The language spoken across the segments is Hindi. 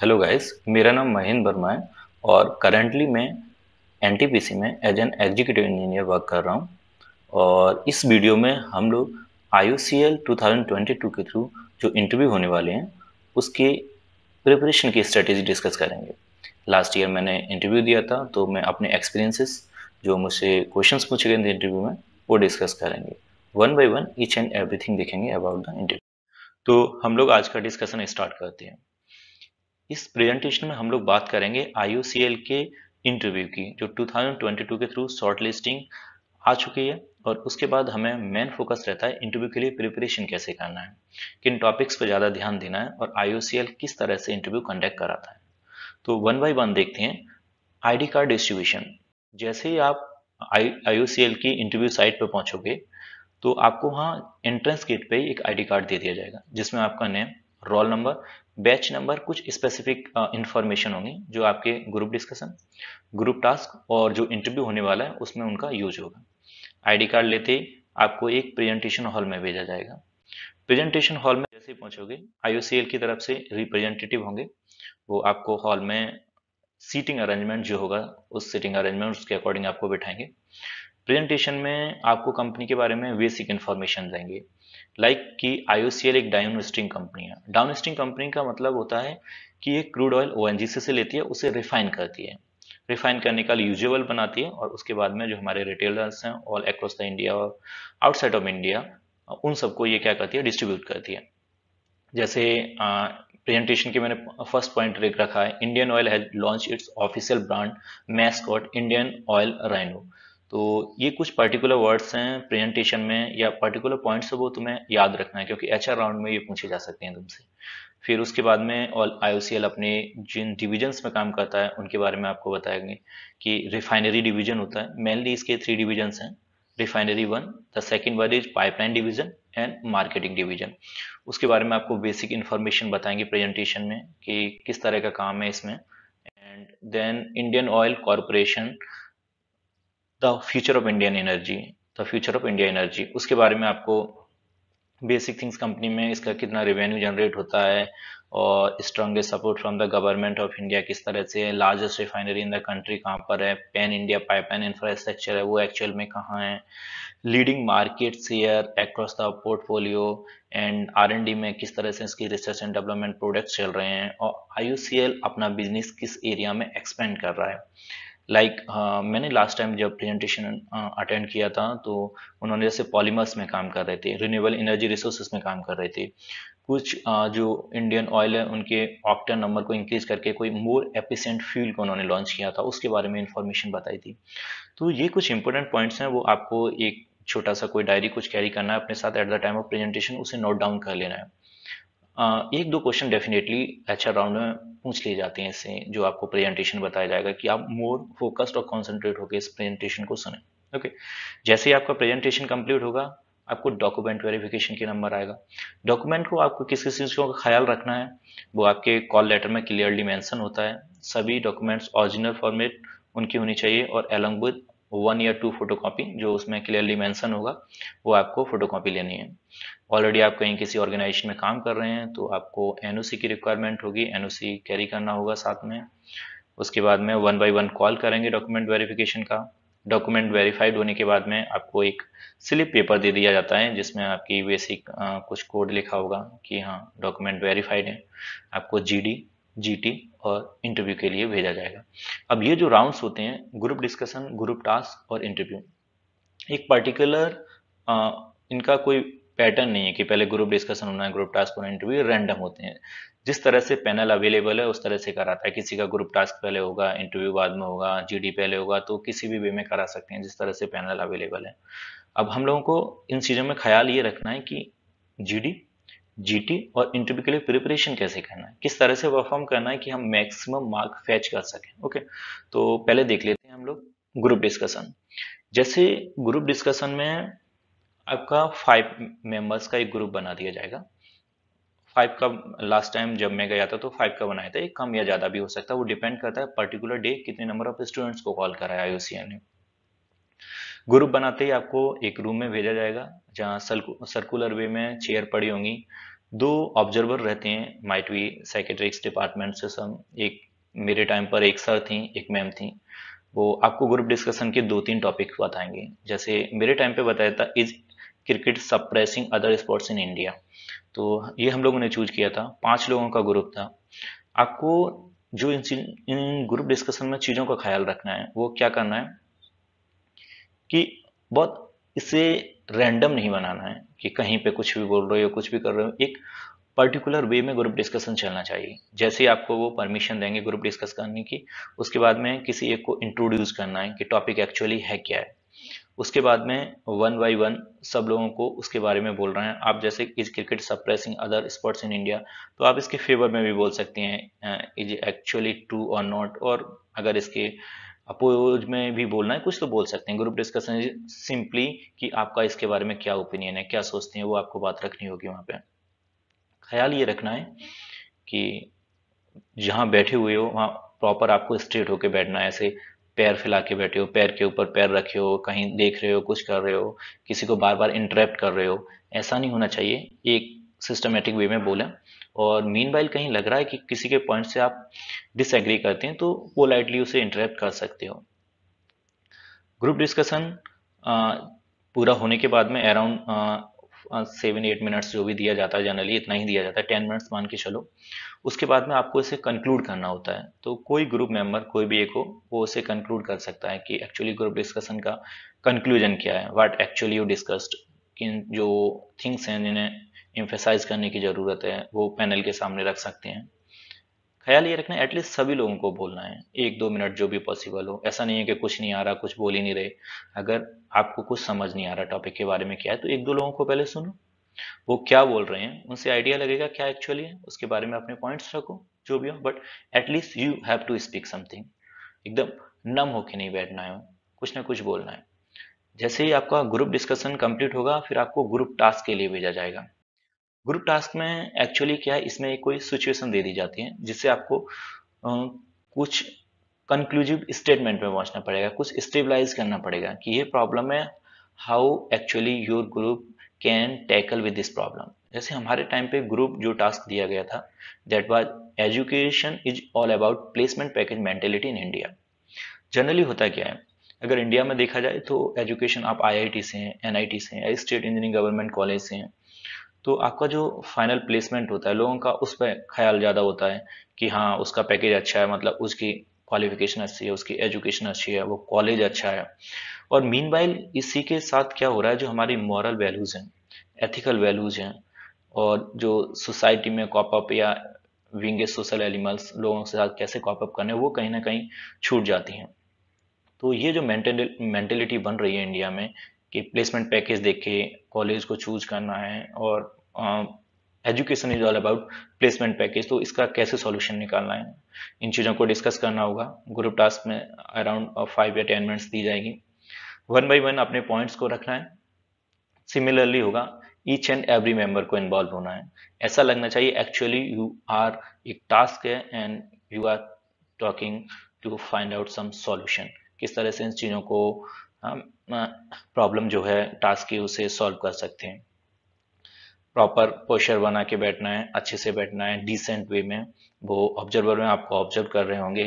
हेलो गाइस मेरा नाम महेंद्र वर्मा है और करेंटली मैं एन में as an executive engineer work कर रहा हूँ और इस वीडियो में हम लोग आई 2022 के थ्रू जो इंटरव्यू होने वाले हैं उसके प्रिपरेशन की स्ट्रेटेजी डिस्कस करेंगे लास्ट ईयर मैंने इंटरव्यू दिया था तो मैं अपने एक्सपीरियंसेस जो मुझसे क्वेश्चन पूछे गए थे इंटरव्यू में वो डिस्कस करेंगे one by one each and everything देखेंगे अबाउट द इंटरव्यू तो हम लोग आज का डिस्कशन स्टार्ट करते हैं इस प्रेजेंटेशन में हम लोग बात करेंगे आई के इंटरव्यू की जो 2022 के थ्रू शॉर्ट लिस्टिंग आ चुकी है और उसके बाद हमें मेन फोकस रहता है इंटरव्यू के लिए प्रिपरेशन कैसे करना है किन टॉपिक्स पर ज़्यादा ध्यान देना है और आई किस तरह से इंटरव्यू कंडक्ट कराता है तो वन बाई वन देखते हैं आई कार्ड डिस्ट्रीब्यूशन जैसे ही आप आई की इंटरव्यू साइट पर पहुंचोगे तो आपको वहाँ एंट्रेंस गेट ही एक आई कार्ड दे दिया जाएगा जिसमें आपका name roll number batch number कुछ स्पेसिफिक इंफॉर्मेशन uh, होंगी जो आपके ग्रुप डिस्कशन ग्रुप टास्क और जो इंटरव्यू होने वाला है उसमें उनका यूज होगा आईडी कार्ड लेते ही आपको एक प्रेजेंटेशन हॉल में भेजा जाएगा प्रेजेंटेशन हॉल में जैसे पहुंचोगे आईओसीएल की तरफ से रिप्रेजेंटेटिव होंगे वो आपको हॉल में सीटिंग अरेंजमेंट जो होगा उस सीटिंग अरेंजमेंट उसके अकॉर्डिंग आपको बैठाएंगे प्रेजेंटेशन में आपको कंपनी के बारे में बेसिक इन्फॉर्मेशन देंगे लाइक like कि आई एक डाउन स्ट्रिंग कंपनी है डाउन स्ट्रिंग कंपनी का मतलब होता है कि ये क्रूड ऑयल ओ से लेती है उसे रिफाइन करती है रिफाइन करने का यूजेबल बनाती है और उसके बाद में जो हमारे रिटेलर्स हैं ऑल अक्रॉस द इंडिया और आउटसाइड ऑफ इंडिया उन सबको ये क्या करती है डिस्ट्रीब्यूट करती है जैसे प्रेजेंटेशन के मैंने फर्स्ट पॉइंट रखा है Indian Oil has launch its official brand mascot Indian Oil rhino तो ये कुछ पर्टिकुलर वर्ड्स हैं प्रेजेंटेशन में या पर्टिकुलर पॉइंट्स वो तुम्हें याद रखना है क्योंकि एच राउंड में ये पूछे जा सकते हैं तुमसे फिर उसके बाद में और आई अपने जिन डिविजन्स में काम करता है उनके बारे में आपको बताएंगे कि रिफाइनरी डिवीजन होता है मेनली इसके थ्री डिविजन्स हैं refinery one the second one is pipeline division and marketing division उसके बारे में आपको बेसिक इन्फॉर्मेशन बताएंगे प्रेजेंटेशन में कि किस तरह का काम है इसमें and then Indian Oil Corporation the future of Indian energy the future of India energy उसके बारे में आपको बेसिक थिंग्स कंपनी में इसका कितना रेवेन्यू जनरेट होता है और strongest support from the government of India किस तरह से है largest refinery in the country कहाँ पर है पैन इंडिया पाइपलाइन इंफ्रास्ट्रक्चर है वो एक्चुअल में कहाँ है leading market share across the portfolio and R and D में किस तरह से इसकी रिसर्च एंड डेवलपमेंट प्रोडक्ट्स चल रहे हैं और आई यू सी एल अपना बिजनेस किस एरिया में एक्सपेंड कर रहा है लाइक like, uh, मैंने लास्ट टाइम जब प्रेजेंटेशन अटेंड uh, किया था तो उन्होंने जैसे पॉलीमर्स में काम कर रहे थे रिन्यूएबल एनर्जी रिसोर्सेज में काम कर रहे थे कुछ uh, जो इंडियन ऑयल है उनके ऑक्टन नंबर को इंक्रीज करके कोई मोर एफिशिएंट फ्यूल को उन्होंने लॉन्च किया था उसके बारे में इंफॉर्मेशन बताई थी तो ये कुछ इंपॉर्टेंट पॉइंट्स हैं वो आपको एक छोटा सा कोई डायरी कुछ कैरी करना है अपने साथ at the time of presentation उसे नोट डाउन कर लेना है एक दो क्वेश्चन डेफिनेटली अच्छा राउंड में पूछ लिए जाते हैं इससे जो आपको प्रेजेंटेशन बताया जाएगा कि आप मोर फोकस्ड और कॉन्सेंट्रेट होकर इस प्रेजेंटेशन को सुने ओके जैसे ही आपका प्रेजेंटेशन कंप्लीट होगा आपको डॉक्यूमेंट वेरिफिकेशन के नंबर आएगा डॉक्यूमेंट को आपको किस किस चीज़ का ख्याल रखना है वो आपके कॉल लेटर में क्लियरली मेंशन होता है सभी डॉक्यूमेंट्स ओरिजिनल फॉर्मेट उनकी होनी चाहिए और एलॉन्ग विद वन या टू फोटोकॉपी जो उसमें क्लियरली मेंशन होगा वो आपको फोटोकॉपी लेनी है ऑलरेडी आप कहीं किसी ऑर्गेनाइजेशन में काम कर रहे हैं तो आपको एनओसी की रिक्वायरमेंट होगी एनओसी कैरी करना होगा साथ में उसके बाद में वन बाई वन कॉल करेंगे डॉक्यूमेंट वेरिफिकेशन का डॉक्यूमेंट वेरीफाइड होने के बाद में आपको एक स्लिप पेपर दे दिया जाता है जिसमें आपकी बेसिक कुछ कोड लिखा होगा कि हाँ डॉक्यूमेंट वेरीफाइड है आपको जीडी जीटी और इंटरव्यू के लिए भेजा जाएगा अब ये जो राउंड्स होते हैं ग्रुप डिस्कशन ग्रुप टास्क और इंटरव्यू एक पर्टिकुलर इनका कोई पैटर्न नहीं है कि पहले ग्रुप डिस्कशन होना है ग्रुप टास्क और इंटरव्यू रैंडम होते हैं जिस तरह से पैनल अवेलेबल है उस तरह से कराता है किसी का ग्रुप टास्क पहले होगा इंटरव्यू बाद में होगा जीडी पहले होगा तो किसी भी वे में करा सकते हैं जिस तरह से पैनल अवेलेबल है अब हम लोगों को इन चीज़ों में ख्याल ये रखना है कि जीडी जीटी और इंटरव्यू के लिए प्रिपरेशन कैसे करना है किस तरह से परफॉर्म करना है कि हम मैक्सिमम मार्क फैच कर सकें ओके तो पहले देख लेते हैं हम लोग ग्रुप डिस्कशन जैसे ग्रुप डिस्कशन में आपका फाइव मेंबर्स का एक ग्रुप बना दिया जाएगा फाइव का लास्ट टाइम जब मैं गया था तो फाइव का बनाया था एक कम या ज़्यादा भी हो सकता है वो डिपेंड करता है पर्टिकुलर डे कितने नंबर ऑफ स्टूडेंट्स को कॉल कराया आई ने ग्रुप बनाते ही आपको एक रूम में भेजा जाएगा जहां सर्कुलर वे में चेयर पड़ी होंगी दो ऑब्जर्वर रहते हैं माइटवी साइकेट्रिक्स डिपार्टमेंट से सब एक मेरे टाइम पर एक सर थी एक मैम थी वो आपको ग्रुप डिस्कशन के दो तीन टॉपिक बताएंगे जैसे मेरे टाइम पे बताया था is cricket suppressing other sports in India तो ये हम लोगों ने चूज किया था पांच लोगों का ग्रुप था आपको जो इन इन ग्रुप डिस्कशन में चीज़ों का ख्याल रखना है वो क्या करना है कि बहुत इसे रैंडम नहीं बनाना है कि कहीं पे कुछ भी बोल रहे हो कुछ भी कर रहे हो एक पर्टिकुलर वे में ग्रुप डिस्कशन चलना चाहिए जैसे ही आपको वो परमिशन देंगे ग्रुप डिस्कस करने की उसके बाद में किसी एक को इंट्रोड्यूस करना है कि टॉपिक एक्चुअली है क्या है उसके बाद में वन बाई वन सब लोगों को उसके बारे में बोल रहे हैं आप जैसे is cricket suppressing other sports in India तो आप इसके फेवर में भी बोल सकते हैं इज एक्चुअली ट्रू और नॉट और अगर इसके अपोज में भी बोलना है कुछ तो बोल सकते हैं ग्रुप डिस्कशन सिंपली कि आपका इसके बारे में क्या ओपिनियन है क्या सोचते हैं वो आपको बात रखनी होगी वहाँ पे ख्याल ये रखना है कि जहाँ बैठे हुए हो वहाँ प्रॉपर आपको स्ट्रेट होके बैठना है ऐसे पैर फैला के बैठे हो पैर के ऊपर पैर रखे हो कहीं देख रहे हो कुछ कर रहे हो किसी को बार बार इंटरेप्ट कर रहे हो ऐसा नहीं होना चाहिए एक सिस्टमेटिक वे में बोलें और मीन कहीं लग रहा है कि किसी के पॉइंट से आप डिसएग्री करते हैं तो पोलाइटली उसे इंटरेक्ट कर सकते हो ग्रुप डिस्कशन पूरा होने के बाद में अराउंड सेवन एट मिनट्स जो भी दिया जाता है जनरली इतना ही दिया जाता है टेन मिनट्स मान के चलो उसके बाद में आपको इसे कंक्लूड करना होता है तो कोई ग्रुप मेंबर कोई भी एक हो वो उसे कंक्लूड कर सकता है कि एक्चुअली ग्रुप डिस्कशन का कंक्लूजन क्या है व्हाट एक्चुअली यू डिस्कस्ड किन जो थिंग्स हैं जिन्हें इम्फेसाइज करने की ज़रूरत है वो पैनल के सामने रख सकते हैं ख्याल ये रखना एटलीस्ट सभी लोगों को बोलना है एक दो मिनट जो भी पॉसिबल हो ऐसा नहीं है कि कुछ नहीं आ रहा कुछ बोल ही नहीं रहे अगर आपको कुछ समझ नहीं आ रहा टॉपिक के बारे में क्या है तो एक दो लोगों को पहले सुनो वो क्या बोल रहे हैं उनसे आइडिया लगेगा क्या एक्चुअली है उसके बारे में अपने पॉइंट्स रखो जो भी हो but at least you have to speak something एकदम नम होके नहीं बैठना है कुछ ना कुछ बोलना है जैसे ही आपका ग्रुप डिस्कशन कंप्लीट होगा फिर आपको ग्रुप टास्क के लिए भेजा जाएगा ग्रुप टास्क में एक्चुअली क्या है इसमें कोई सिचुएशन दे दी जाती है जिससे आपको कुछ कंक्लूजिव स्टेटमेंट में पहुंचना पड़ेगा कुछ स्टेबलाइज करना पड़ेगा कि ये प्रॉब्लम है how actually your group can tackle with this problem जैसे हमारे टाइम पे ग्रुप जो टास्क दिया गया था that was education is all about placement package mentality in India generally होता क्या है अगर इंडिया में देखा जाए तो एजुकेशन आप आईआईटी से हैं एनआईटी से हैं स्टेट इंजीनियरिंग गवर्नमेंट कॉलेज से हैं तो आपका जो फाइनल प्लेसमेंट होता है लोगों का उस पर ख्याल ज़्यादा होता है कि हाँ उसका पैकेज अच्छा है मतलब उसकी क्वालिफिकेशन अच्छी है उसकी एजुकेशन अच्छी है वो कॉलेज अच्छा है और मीन बाइल इसी के साथ क्या हो रहा है जो हमारी मॉरल वैल्यूज़ हैं एथिकल वैल्यूज़ हैं और जो सोसाइटी में कॉपअप या विंगे सोशल एलिमल्स लोगों के साथ कैसे कॉपअप करने वो कहीं ना कहीं छूट जाती हैं तो ये जो मैंटेलिटी बन रही है इंडिया में कि प्लेसमेंट पैकेज देख के कॉलेज को चूज करना है और education is all about placement package तो इसका कैसे सॉल्यूशन निकालना है इन चीज़ों को डिस्कस करना होगा ग्रुप टास्क में अराउंड फाइव या टेन मिनट्स दी जाएगी वन बाई वन अपने पॉइंट्स को रखना है सिमिलरली होगा ईच एंड एवरी मेंबर को इन्वॉल्व होना है ऐसा लगना चाहिए एक्चुअली यू आर एक टास्क है and you are talking to find out some solution किस तरह से इन चीज़ों को प्रॉब्लम जो है टास्क की उसे सॉल्व कर सकते हैं प्रॉपर पोस्चर बना के बैठना है अच्छे से बैठना है डिसेंट वे में वो ऑब्जर्वर में आपको ऑब्जर्व कर रहे होंगे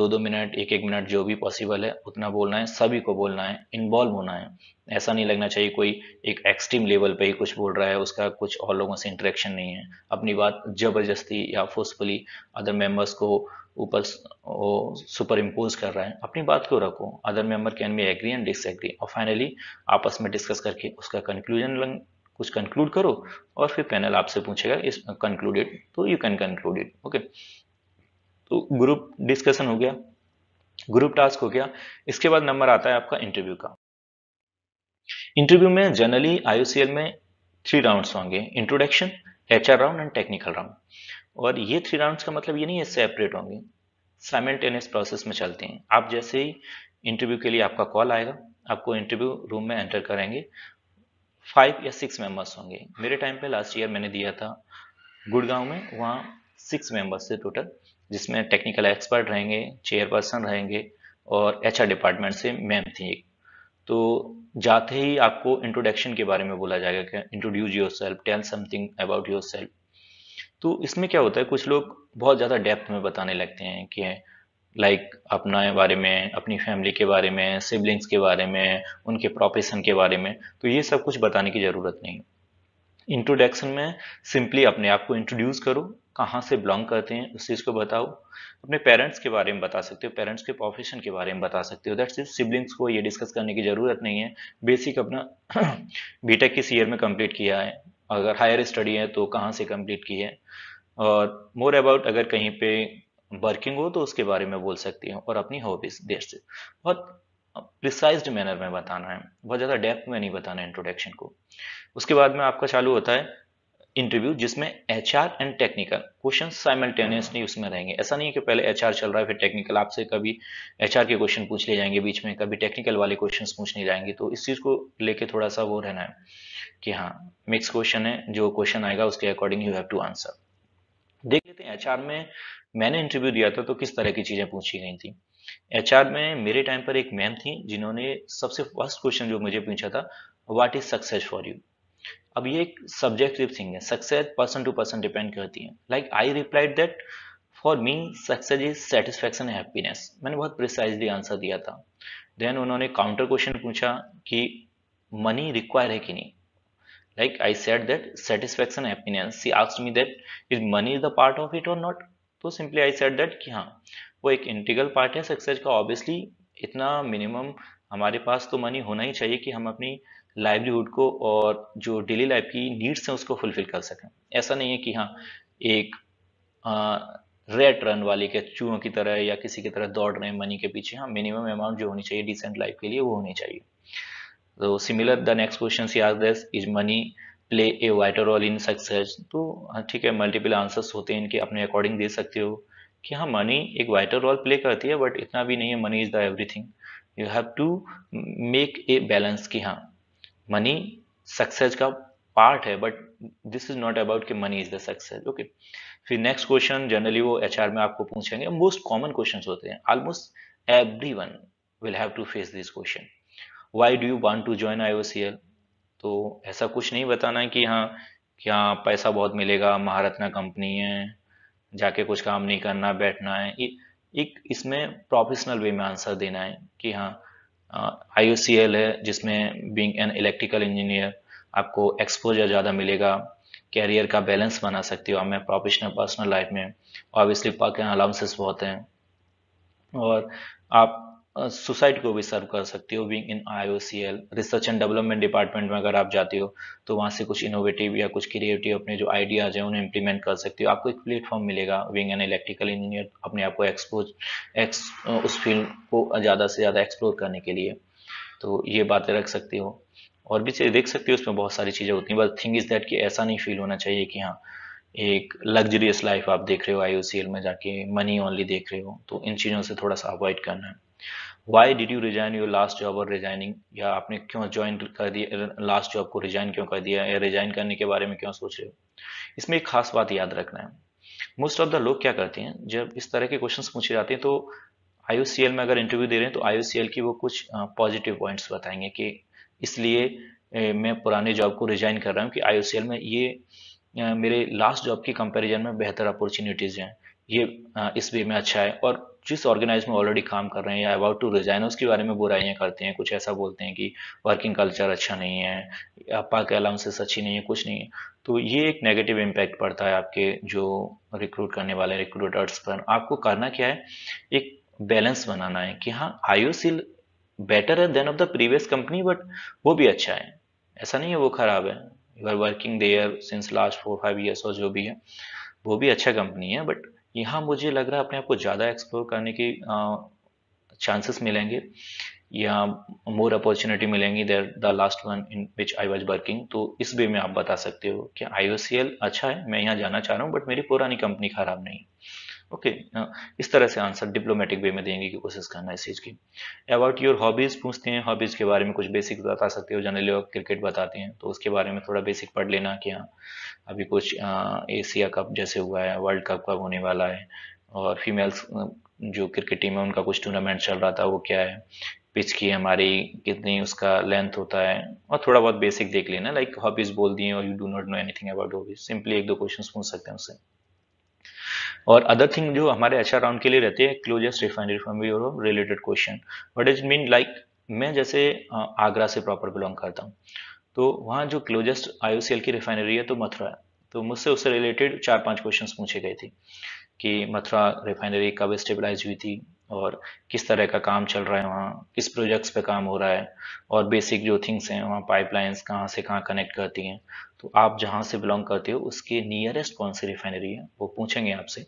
दो दो मिनट एक एक मिनट जो भी पॉसिबल है उतना बोलना है सभी को बोलना है इन्वॉल्व होना है ऐसा नहीं लगना चाहिए कोई एक एक्सट्रीम लेवल पे ही कुछ बोल रहा है उसका कुछ और लोगों से इंटरेक्शन नहीं है अपनी बात जबरदस्ती या फोर्सफुली अदर मेंबर्स को ऊपर सुपर इम्पोज कर रहा है अपनी बात को रखो other member can be agree and disagree और फाइनली आपस में डिस्कस करके उसका कंक्लूजन कुछ कंक्लूड करो और फिर पैनल आपसे पूछेगा इस कंक्लूडेड तो you can conclude it okay तो ग्रुप डिस्कशन हो गया ग्रुप टास्क हो गया इसके बाद नंबर आता है आपका इंटरव्यू का इंटरव्यू में जनरली आईओसीएल में थ्री राउंड्स होंगे introduction HR round and technical round और ये थ्री राउंड्स का मतलब ये नहीं है सेपरेट होंगे साइमल्टेनियस प्रोसेस में चलते हैं आप जैसे ही इंटरव्यू के लिए आपका कॉल आएगा आपको इंटरव्यू रूम में एंटर करेंगे फाइव या सिक्स मेंबर्स होंगे मेरे टाइम पे लास्ट ईयर मैंने दिया था गुड़गांव में वहाँ सिक्स मेंबर्स थे टोटल जिसमें टेक्निकल एक्सपर्ट रहेंगे चेयरपर्सन रहेंगे और एच डिपार्टमेंट से मैम थी एक तो जाते ही आपको इंट्रोडक्शन के बारे में बोला जाएगा कि introduce yourself tell something about yourself तो इसमें क्या होता है कुछ लोग बहुत ज़्यादा डेप्थ में बताने लगते हैं कि लाइक like, अपना बारे में अपनी फैमिली के बारे में सिबलिंग्स के बारे में उनके प्रोफेशन के बारे में तो ये सब कुछ बताने की ज़रूरत नहीं इंट्रोडक्शन में सिंपली अपने आप को इंट्रोड्यूस करो कहाँ से बिलोंग करते हैं उस चीज़ को बताओ अपने पेरेंट्स के बारे में बता सकते हो पेरेंट्स के प्रोफेशन के बारे में बता सकते हो दैट्स इट सिबलिंग्स को ये डिस्कस करने की ज़रूरत नहीं है बेसिक अपना बीटेक किस ईयर में कंप्लीट किया है अगर हायर स्टडी है तो कहाँ से कंप्लीट की है और मोर अबाउट अगर कहीं पे वर्किंग हो तो उसके बारे में बोल सकती हूँ और अपनी हॉबीज देर से बहुत प्रिसाइज मैनर में बताना है बहुत ज़्यादा डेप्थ में नहीं बताना है इंट्रोडक्शन को उसके बाद में आपका चालू होता है इंटरव्यू जिसमें H R and technical question simultaneously उसमें रहेंगे ऐसा नहीं है कि पहले एच आर चल रहा है फिर टेक्निकल आपसे कभी एच के क्वेश्चन पूछ लिए जाएंगे बीच में कभी टेक्निकल वाले क्वेश्चन पूछ लिए जाएंगे तो इस चीज़ को लेके थोड़ा सा वो रहना है कि हाँ मिक्स क्वेश्चन है जो क्वेश्चन आएगा उसके according you have to answer देख लेते हैं एचआर में मैंने इंटरव्यू दिया था तो किस तरह की चीज़ें पूछी गई थी एचआर में मेरे टाइम पर एक मैम थी जिन्होंने सबसे फर्स्ट क्वेश्चन जो मुझे पूछा था what is success for you अब ये एक सब्जेक्टिव थिंग है success person to person depend करती है like I replied that for me success is satisfaction happiness मैंने बहुत प्रिसाइजली आंसर दिया था देन उन्होंने काउंटर क्वेश्चन पूछा कि मनी रिक्वायर है कि नहीं like i said that satisfaction happiness she asked me that is money is the part of it or not तो सिंपली आई सेड दैट कि हाँ वो एक इंटीग्रल पार्ट है सक्सेस का ऑब्वियसली इतना मिनिमम हमारे पास तो मनी होना ही चाहिए कि हम अपनी लाइवलीहुड को और जो डेली लाइफ की नीड्स हैं उसको फुलफिल कर सकें ऐसा नहीं है कि हाँ एक रेट रन वाले के चूहों की तरह या किसी की तरह दौड़ रहे हैं मनी के पीछे हाँ मिनिमम अमाउंट जो होनी चाहिए डिसेंट लाइफ के लिए वो होनी चाहिए तो similar the next question she asked this is money play a vital role in success तो, हाँ, ठीक है मल्टीपल आंसर्स होते हैं इनके अपने अकॉर्डिंग दे सकते हो कि हाँ मनी एक वाइटर रोल प्ले करती है बट इतना भी नहीं है money is the everything you have to make a balance कि हाँ मनी सक्सेस का पार्ट है but this is not about कि money is the success okay फिर नेक्स्ट क्वेश्चन जनरली वो एच आर में आपको पूछेंगे मोस्ट कॉमन क्वेश्चन होते हैं almost every one will have to face this question why do you want to join आई तो ऐसा कुछ नहीं बताना है कि हाँ कि हाँ पैसा बहुत मिलेगा महारत्ना कंपनी है जाके कुछ काम नहीं करना बैठना है एक इसमें प्रोफेशनल वे में आंसर देना है कि हाँ आई है जिसमें बींग एन इलेक्ट्रिकल इंजीनियर आपको एक्सपोजर ज़्यादा मिलेगा कैरियर का बैलेंस बना सकती हो हमें प्रोफेशनल पर्सनल लाइफ में ऑब्वियसली पाकिस्तान अलाउंसेस बहुत हैं और आप सोसाइटी को भी सर्व कर सकती हो being in IOCL research and development department में अगर आप जाती हो तो वहाँ से कुछ इनोवेटिव या कुछ क्रिएटिव अपने जो आइडियाज हैं उन्हें इम्प्लीमेंट कर सकती हो आपको एक प्लेटफॉर्म मिलेगा विंग एन इलेक्ट्रिकल इंजीनियर अपने आप को एक्सपोज एक्स उस फील्ड को ज़्यादा से ज़्यादा एक्सप्लोर करने के लिए तो ये बातें रख सकती हो और भी चीज़ देख सकती हो उसमें बहुत सारी चीज़ें होती हैं बस थिंग इज़ दैट कि ऐसा नहीं फील होना चाहिए कि हाँ एक लग्जरियस लाइफ आप देख रहे हो आई में जाके मनी ओनली देख रहे हो तो इन चीज़ों से थोड़ा सा अवॉइड करना है why did you resign your last job और रिजाइनिंग या आपने क्यों ज्वाइन कर दिया लास्ट जॉब को रिजाइन क्यों कर दिया या रिजाइन करने के बारे में क्यों सोच रहे हो इसमें एक खास बात याद रखना है मोस्ट ऑफ द लोग क्या करते हैं जब इस तरह के क्वेश्चन पूछे जाते हैं तो आई में अगर इंटरव्यू दे रहे हैं तो आई की वो कुछ पॉजिटिव पॉइंट्स बताएंगे कि इसलिए मैं पुराने जॉब को रिजाइन कर रहा हूँ कि आई में ये मेरे लास्ट जॉब की कंपेरिजन में बेहतर अपॉर्चुनिटीज़ हैं ये इस वे में अच्छा है और जिस ऑर्गेनाइज में ऑलरेडी काम कर रहे हैं या अबाउट टू रिजाइन उसके बारे में बुराइयाँ करते हैं कुछ ऐसा बोलते हैं कि वर्किंग कल्चर अच्छा नहीं है आपा के अलाउंसेस अच्छी नहीं है कुछ नहीं है तो ये एक नेगेटिव इम्पैक्ट पड़ता है आपके जो रिक्रूट करने वाले रिक्रूटर्स पर आपको करना क्या है एक बैलेंस बनाना है कि हाँ आयो सील बेटर है then of the previous company but वो भी अच्छा है ऐसा नहीं है वो खराब है you are working there since last four five years और जो भी है वो भी अच्छा कंपनी है बट यहाँ मुझे लग रहा है अपने आप को ज़्यादा एक्सप्लोर करने के चांसेस मिलेंगे या मोर अपॉर्चुनिटी मिलेंगी there the last one in which I was working तो इस वे में आप बता सकते हो कि आई अच्छा है मैं यहाँ जाना चाह रहा हूँ बट मेरी पुरानी कंपनी खराब नहीं ओके okay, हाँ, इस तरह से आंसर डिप्लोमेटिक वे में देंगे की कोशिश करना इस चीज़ की अबाउट योर हॉबीज़ पूछते हैं हॉबीज़ के बारे में कुछ बेसिक बता सकते हो जनरली लोग क्रिकेट बताते हैं तो उसके बारे में थोड़ा बेसिक पढ़ लेना कि हाँ अभी कुछ एशिया कप जैसे हुआ है वर्ल्ड कप कब होने वाला है और फीमेल्स जो क्रिकेट टीम है उनका कुछ टूर्नामेंट चल रहा था वो क्या है पिच की हमारी कितनी उसका लेंथ होता है और थोड़ा बहुत बेसिक देख लेना लाइक हॉबीज़ बोल दिए और you do not know anything about hobbies simply एक दो क्वेश्चन पूछ सकते हैं उससे और अदर थिंग जो हमारे एच राउंड के लिए रहते हैं closest refinery from Europe related question what is mean like मैं जैसे आगरा से प्रॉपर बिलोंग करता हूँ तो वहाँ जो क्लोजेस्ट आई की रिफाइनरी है तो मथुरा है तो मुझसे उससे रिलेटेड चार पांच क्वेश्चंस पूछे गए थे कि मथुरा रिफाइनरी कब स्टेबलाइज हुई थी और किस तरह का काम चल रहा है वहाँ किस प्रोजेक्ट्स पे काम हो रहा है और बेसिक जो थिंग्स हैं वहाँ पाइपलाइंस कहाँ से कहाँ कनेक्ट करती हैं तो आप जहाँ से बिलोंग करते हो उसके नियरेस्ट कौन सी रिफाइनरी है वो पूछेंगे आपसे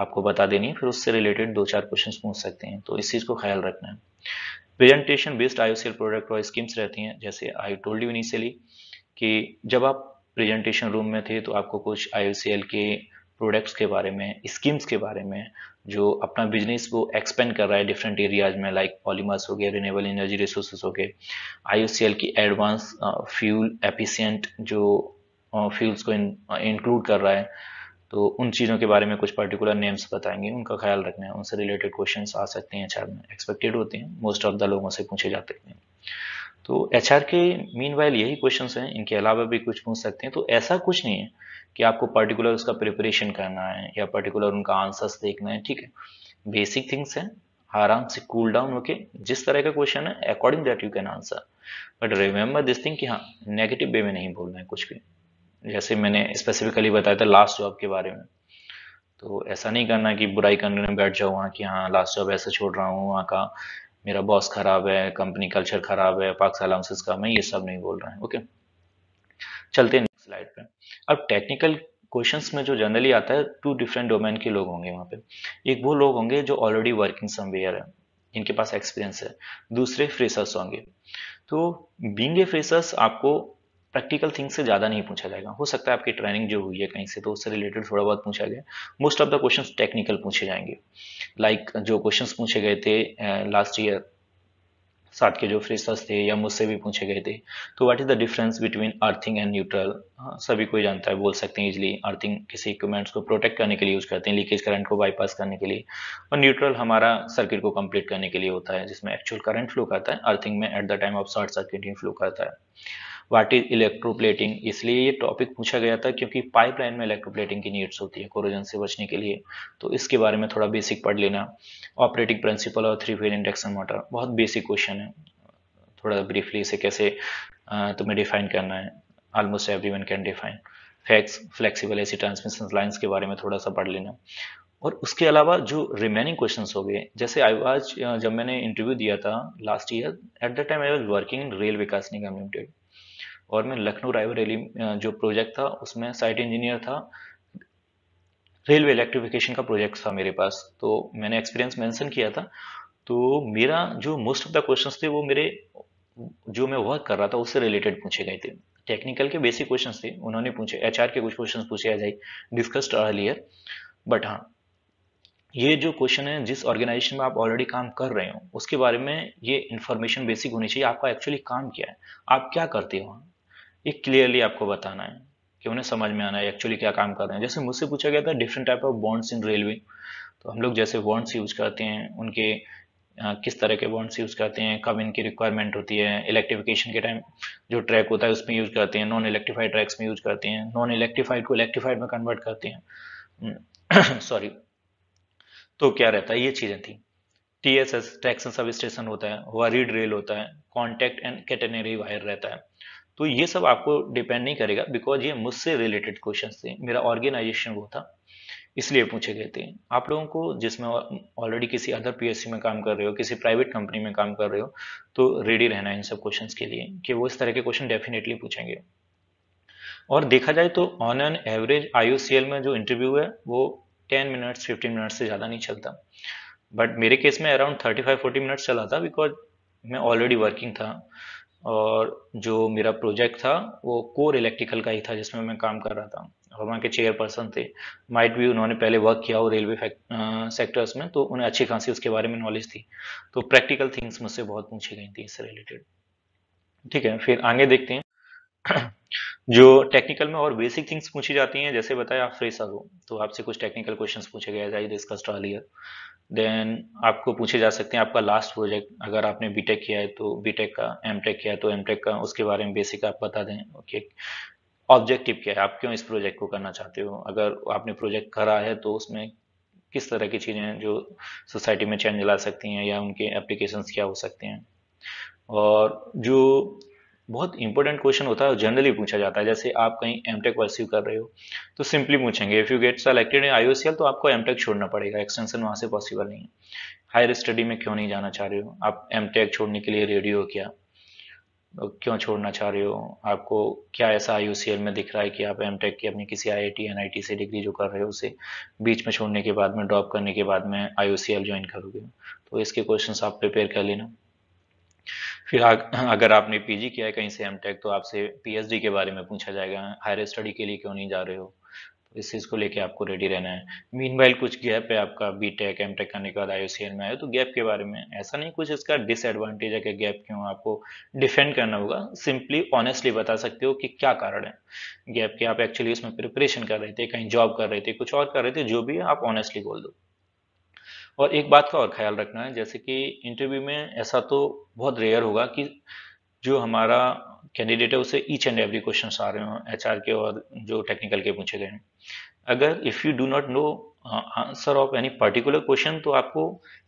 आपको बता देनी है फिर उससे रिलेटेड दो चार क्वेश्चन पूछ सकते हैं तो इस चीज़ को ख्याल रखना है प्रेजेंटेशन बेस्ड आई प्रोडक्ट और स्कीम्स रहती हैं जैसे आई टोल्ड यू इनिशियली कि जब आप प्रेजेंटेशन रूम में थे तो आपको कुछ आई के प्रोडक्ट्स के बारे में स्कीम्स के बारे में जो अपना बिजनेस वो एक्सपेंड कर रहा है डिफरेंट एरियाज में लाइक पॉलीमर्स हो गए रिन्यूएबल एनर्जी रिसोर्सेज हो गए आई की एडवांस फ्यूल एफिशिएंट जो फ्यूल्स uh, को इंक्लूड uh, कर रहा है तो उन चीज़ों के बारे में कुछ पर्टिकुलर नेम्स बताएंगे उनका ख्याल रखना है उनसे रिलेटेड क्वेश्चन आ सकते हैं छात्र में एक्सपेक्टेड होते हैं मोस्ट ऑफ द लोगों से पूछे जाते हैं तो एच के मीन यही क्वेश्चन हैं इनके अलावा भी कुछ पूछ सकते हैं तो ऐसा कुछ नहीं है कि आपको पर्टिकुलर उसका प्रिपरेशन करना है या पर्टिकुलर उनका आंसर्स देखना है ठीक है बेसिक थिंग्स हैं आराम से कूल डाउन होके जिस तरह का क्वेश्चन है according that you can answer but remember this thing कि हाँ नेगेटिव वे में नहीं बोलना है कुछ भी जैसे मैंने स्पेसिफिकली बताया था लास्ट जॉब के बारे में तो ऐसा नहीं करना कि बुराई करने में बैठ जाओ वहाँ कि हाँ लास्ट जॉब ऐसे छोड़ रहा हूँ वहाँ का मेरा बॉस खराब है कंपनी कल्चर खराब है पार्क अलाउंसेस कम है ये सब नहीं बोल रहे हैं ओके चलते हैं नेक्स्ट स्लाइड पे अब टेक्निकल क्वेश्चंस में जो जनरली आता है टू डिफरेंट डोमेन के लोग होंगे वहाँ पे एक वो लोग होंगे जो ऑलरेडी वर्किंग समवेयर है इनके पास एक्सपीरियंस है दूसरे फ्रेशर्स होंगे तो बींग ए फ्रेशर्स आपको प्रैक्टिकल थिंग से ज़्यादा नहीं पूछा जाएगा हो सकता है आपकी ट्रेनिंग जो हुई है कहीं से तो उससे रिलेटेड थोड़ा बहुत पूछा गया most of the question technical पूछे जाएंगे लाइक like, जो क्वेश्चन पूछे गए थे लास्ट ईयर साथ के जो फ्रेशर्स थे या मुझसे भी पूछे गए थे तो what is the difference between earthing and neutral सभी कोई जानता है बोल सकते हैं इजिली अर्थिंग किसी इक्विपमेंट्स को प्रोटेक्ट करने के लिए यूज़ करते हैं लीकेज करंट को बाईपास करने के लिए और न्यूट्रल हमारा सर्किट को कंप्लीट करने के लिए होता है जिसमें एक्चुअल करंट फ्लो करता है अर्थिंग में at the time of short circuit flow करता है व्हाट इज इलेक्ट्रोप्लेटिंग इसलिए ये टॉपिक पूछा गया था क्योंकि पाइपलाइन में इलेक्ट्रोप्लेटिंग की नीड्स होती है कोरोजन से बचने के लिए तो इसके बारे में थोड़ा बेसिक पढ़ लेना ऑपरेटिंग प्रिंसिपल और थ्री फेल इंडक्शन मोटर बहुत बेसिक क्वेश्चन है थोड़ा ब्रीफली इसे कैसे तुम्हें डिफाइन करना है almost every one can define FACTS flexible AC transmission lines के बारे में थोड़ा सा पढ़ लेना और उसके अलावा जो रिमेनिंग क्वेश्चन हो गए जैसे आई आज जब मैंने इंटरव्यू दिया था last year at the time I was working in Rail Vikas Nigam Limited और मैं लखनऊ रायबरेली जो प्रोजेक्ट था उसमें साइट इंजीनियर था रेलवे इलेक्ट्रिफिकेशन का प्रोजेक्ट था मेरे पास तो मैंने एक्सपीरियंस मेंशन किया था तो मेरा जो मोस्ट ऑफ द क्वेश्चंस थे वो मेरे जो मैं वर्क कर रहा था उससे रिलेटेड पूछे गए थे टेक्निकल के बेसिक क्वेश्चन थे उन्होंने पूछे एच के कुछ क्वेश्चन पूछे जाए डिस्कस्ड अर्लियर बट हाँ ये जो क्वेश्चन है जिस ऑर्गेनाइजेशन में आप ऑलरेडी काम कर रहे हो उसके बारे में ये इन्फॉर्मेशन बेसिक होनी चाहिए आपका एक्चुअली काम क्या है आप क्या करते हो ये क्लियरली आपको बताना है कि उन्हें समझ में आना है एक्चुअली क्या काम कर रहे हैं जैसे मुझसे पूछा गया था different type of bonds in railway तो हम लोग जैसे बॉन्ड्स यूज करते हैं उनके आ, किस तरह के बॉन्ड्स यूज करते हैं कब इनकी रिक्वायरमेंट होती है इलेक्ट्रिफिकेशन के टाइम जो ट्रैक होता है उसमें यूज करते हैं नॉन इलेक्ट्रीफाइड ट्रैक्स में यूज करते हैं नॉन इलेक्ट्रीफाइड को इलेक्ट्रीफाइड में कन्वर्ट करते हैं सॉरी हम्म, तो क्या रहता है ये चीज़ें थी T S S tax sub station होता है वरीड रेल होता है कॉन्टेक्ट एंड कैटेनरी वायर रहता है तो ये सब आपको डिपेंड नहीं करेगा बिकॉज ये मुझसे रिलेटेड क्वेश्चन थे मेरा ऑर्गेनाइजेशन वो था इसलिए पूछे गए थे आप लोगों को जिसमें ऑलरेडी किसी अदर पीएससी में काम कर रहे हो किसी प्राइवेट कंपनी में काम कर रहे हो तो रेडी रहना इन सब क्वेश्चंस के लिए कि वो इस तरह के क्वेश्चन डेफिनेटली पूछेंगे और देखा जाए तो ऑन एन एवरेज आई में जो इंटरव्यू है वो टेन मिनट्स फिफ्टीन मिनट्स से ज़्यादा नहीं चलता बट मेरे केस में around thirty five forty minutes चला था बिकॉज मैं ऑलरेडी वर्किंग था और जो मेरा प्रोजेक्ट था वो कोर इलेक्ट्रिकल का ही था जिसमें मैं काम कर रहा था और वहाँ के चेयरपर्सन थे माइट भी उन्होंने पहले वर्क किया हो रेलवे सेक्टर्स में तो उन्हें अच्छी खासी उसके बारे में नॉलेज थी तो प्रैक्टिकल थिंग्स मुझसे बहुत पूछी गई थी इससे रिलेटेड ठीक है फिर आगे देखते हैं जो टेक्निकल में और बेसिक थिंग्स पूछी जाती हैं जैसे बताया आप फ्रेशर हो तो आपसे कुछ टेक्निकल क्वेश्चंस पूछे गए as I discussed earlier then आपको पूछे जा सकते हैं आपका लास्ट प्रोजेक्ट अगर आपने बीटेक किया है तो बीटेक का एमटेक किया है तो एमटेक का उसके बारे में बेसिक आप बता दें ओके ऑब्जेक्टिव क्या है आप क्यों इस प्रोजेक्ट को करना चाहते हो अगर आपने प्रोजेक्ट करा है तो उसमें किस तरह की चीज़ें जो सोसाइटी में चेंज ला सकती हैं या उनके एप्लीकेशंस क्या हो सकते हैं और जो बहुत इंपॉर्टेंट क्वेश्चन होता है और जनरली पूछा जाता है जैसे आप कहीं एम टेक परस्यू कर रहे हो तो सिंपली पूछेंगे if you get selected in I तो आपको एम टेक छोड़ना पड़ेगा एक्सटेंशन वहाँ से पॉसिबल नहीं है हायर स्टडी में क्यों नहीं जाना चाह रहे हो आप एम टेक छोड़ने के लिए रेडी हो क्या क्यों छोड़ना चाह रहे हो आपको क्या ऐसा आई में दिख रहा है कि आप एम टेक की अपनी किसी आई आई से डिग्री जो कर रहे हो उसे बीच में छोड़ने के बाद में ड्रॉप करने के बाद में आई ज्वाइन करोगे तो इसके क्वेश्चन आप प्रिपेयर कर लेना फिर अगर आपने पीजी किया है कहीं से एमटेक तो आपसे पीएचडी के बारे में पूछा जाएगा हायर स्टडी के लिए क्यों नहीं जा रहे हो तो इस चीज़ को लेके आपको रेडी रहना है मीन कुछ गैप है आपका बी टेक एम टेक करने के बाद आई में आए तो गैप के बारे में ऐसा नहीं कुछ इसका डिसएडवांटेज है कि गैप क्यों आपको डिफेंड करना होगा सिंपली ऑनेस्टली बता सकते हो कि क्या कारण है गैप के आप एक्चुअली उसमें प्रिपरेशन कर रहे थे कहीं जॉब कर रहे थे कुछ और कर रहे थे जो भी आप ऑनेस्टली बोल दो और एक बात का और ख्याल रखना है जैसे कि इंटरव्यू में ऐसा तो बहुत रेयर होगा कि जो हमारा कैंडिडेट है उसे ईच एंड एवरी क्वेश्चन आ रहे हों एच के और जो टेक्निकल के पूछे गए हैं अगर if you do not know answer of any particular question तो आपको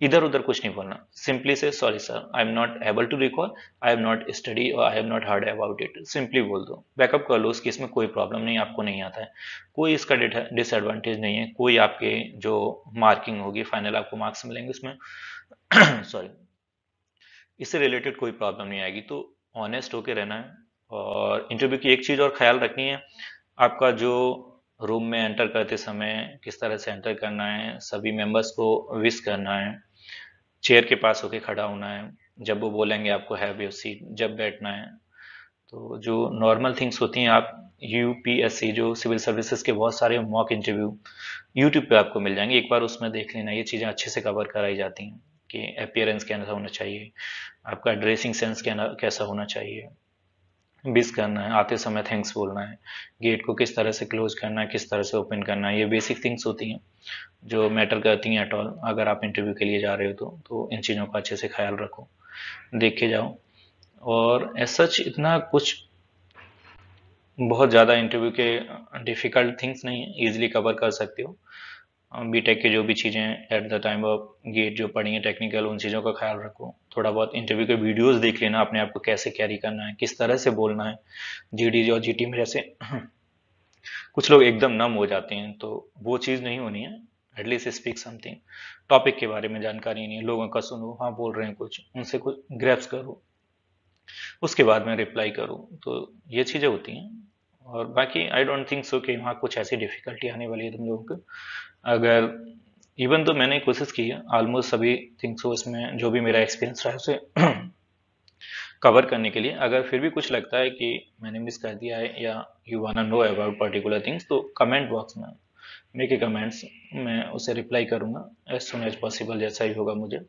इधर उधर कुछ नहीं बोलना simply say sorry sir I am not able to recall I have not study और I have not heard about it simply बोल दो बैकअप कर लो केस इसमें कोई प्रॉब्लम नहीं आपको नहीं आता है कोई इसका डिसएडवांटेज नहीं है कोई आपके जो मार्किंग होगी फाइनल आपको मार्क्स मिलेंगे उसमें सॉरी इससे रिलेटेड कोई प्रॉब्लम नहीं आएगी तो ऑनेस्ट होके रहना है और इंटरव्यू की एक चीज़ और ख्याल रखनी है आपका जो रूम में एंटर करते समय किस तरह से एंटर करना है सभी मेंबर्स को विश करना है चेयर के पास होके खड़ा होना है जब वो बोलेंगे आपको हैव योर सीट जब बैठना है तो जो नॉर्मल थिंग्स होती हैं आप यूपीएससी जो सिविल सर्विसेज के बहुत सारे मॉक इंटरव्यू यूट्यूब पे आपको मिल जाएंगे एक बार उसमें देख लेना ये चीज़ें अच्छे से कवर कराई जाती हैं कि अपियरेंस कैसा होना चाहिए आपका ड्रेसिंग सेंस कैसा होना चाहिए बिस करना है आते समय थैंक्स बोलना है गेट को किस तरह से क्लोज करना है किस तरह से ओपन करना है ये बेसिक थिंग्स होती हैं जो मैटर करती हैं एट ऑल अगर आप इंटरव्यू के लिए जा रहे हो तो तो इन चीज़ों का अच्छे से ख्याल रखो देख के जाओ और एज सच इतना कुछ बहुत ज़्यादा इंटरव्यू के डिफ़िकल्ट थिंग्स नहीं है ईजिली कवर कर सकते हो बी टेक जो भी चीज़ें at the time of GATE जो पढ़ी हैं टेक्निकल उन चीज़ों का ख्याल रखो थोड़ा बहुत इंटरव्यू के वीडियोस देख लेना अपने आप को कैसे कैरी करना है किस तरह से बोलना है जी डी जी और टी में जैसे कुछ लोग एकदम नम हो जाते हैं तो वो चीज़ नहीं होनी है एटलीस्ट स्पीक समथिंग टॉपिक के बारे में जानकारी नहीं है लोगों का सुनो हाँ बोल रहे हैं कुछ उनसे कुछ ग्रैप्स करो उसके बाद में रिप्लाई करूँ तो ये चीज़ें होती हैं और बाकी आई डोंट थिंक सो कि वहाँ कुछ ऐसी डिफिकल्टी आने वाली है तुम लोगों को अगर इवन तो मैंने कोशिश की है ऑलमोस्ट सभी थिंग्स उसमें इसमें जो भी मेरा एक्सपीरियंस रहा है उसे कवर करने के लिए अगर फिर भी कुछ लगता है कि मैंने मिस कर दिया है या you wanna know about particular things तो कमेंट बॉक्स में मेके कमेंट्स मैं उसे रिप्लाई करूँगा एज सुन एज पॉसिबल जैसा ही होगा मुझे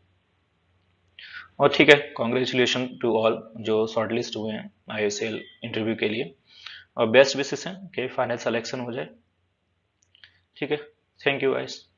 और ठीक है कॉन्ग्रेचुलेशन टू ऑल जो शॉर्ट लिस्ट हुए हैं आई इंटरव्यू के लिए और बेस्ट विशेष हैं कि फाइनल सेलेक्शन हो जाए ठीक है थैंक यू गाइस